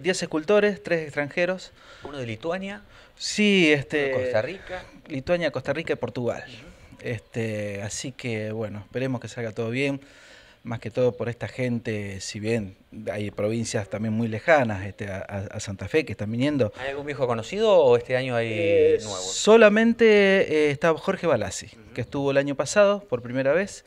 10 escultores, tres extranjeros. Uno de Lituania. Sí, este. Costa Rica. Lituania, Costa Rica y Portugal. este, así que bueno, esperemos que salga todo bien. Más que todo por esta gente, si bien hay provincias también muy lejanas este, a, Santa Fe que están viniendo. ¿Hay algún viejo conocido o este año hay eh, nuevo? Solamente eh, está Jorge Balassi, que estuvo el año pasado por primera vez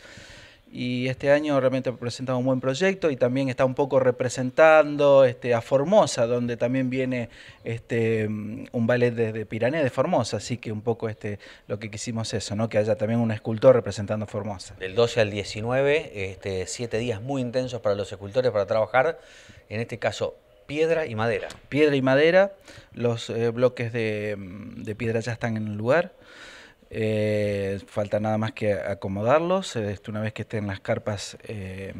y este año realmente presenta un buen proyecto y también está un poco representando este, a Formosa, donde también viene este, un ballet desde Pirané de Formosa, así que un poco este, lo que quisimos eso, ¿no? que haya también un escultor representando a Formosa. Del 12 al 19, este, siete días muy intensos para los escultores para trabajar, en este caso piedra y madera. Piedra y madera, los eh, bloques de, de piedra ya están en el lugar. Eh, falta nada más que acomodarlos eh, una vez que estén las carpas eh,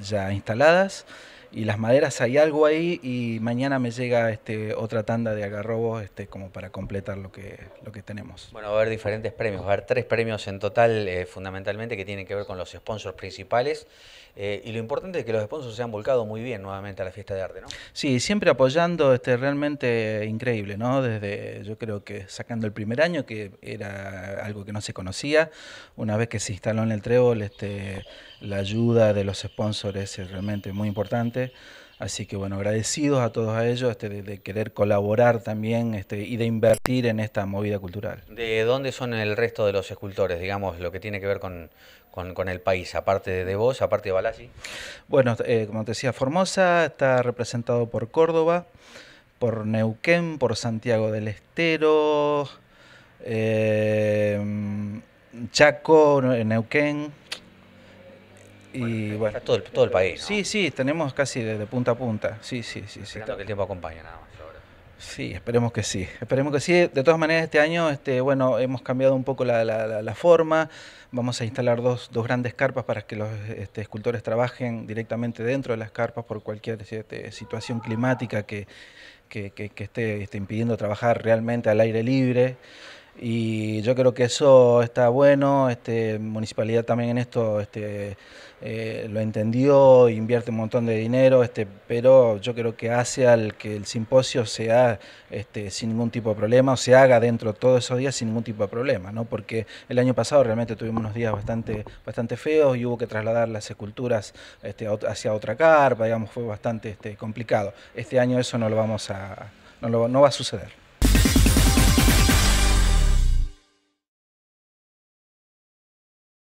ya instaladas y las maderas hay algo ahí y mañana me llega este, otra tanda de agarrobos este, como para completar lo que, lo que tenemos. Bueno, va a haber diferentes premios, va a haber tres premios en total eh, fundamentalmente que tienen que ver con los sponsors principales eh, y lo importante es que los sponsors se han volcado muy bien nuevamente a la fiesta de arte, ¿no? Sí, siempre apoyando, este, realmente increíble, ¿no? Desde yo creo que sacando el primer año que era algo que no se conocía, una vez que se instaló en el trébol este, la ayuda de los sponsors es eh, realmente muy importante Así que bueno, agradecidos a todos a ellos este, de, querer colaborar también este, y de invertir en esta movida cultural. ¿De dónde son el resto de los escultores, digamos, lo que tiene que ver con, el país, aparte de vos, aparte de Balassi? Bueno, eh, como te decía, Formosa está representado por Córdoba, por Neuquén, por Santiago del Estero, eh, Chaco, Neuquén, y bueno, todo el, todo el país. Sí, sí, tenemos casi de, punta a punta. Sí, sí, sí. sí que el tiempo acompaña nada más ahora. Sí, esperemos que sí. Esperemos que sí. De todas maneras, este año, este, bueno, hemos cambiado un poco la, forma. Vamos a instalar dos, grandes carpas para que los este, escultores trabajen directamente dentro de las carpas por cualquier este, situación climática que, que, esté, esté impidiendo trabajar realmente al aire libre y yo creo que eso está bueno, este, municipalidad también en esto este, eh, lo entendió, invierte un montón de dinero, este, pero yo creo que hace al que el simposio sea este, sin ningún tipo de problema o se haga dentro de todos esos días sin ningún tipo de problema, ¿no? porque el año pasado realmente tuvimos unos días bastante, bastante feos y hubo que trasladar las esculturas este, hacia otra carpa, digamos, fue bastante este, complicado. Este año eso no lo vamos a, no va a suceder.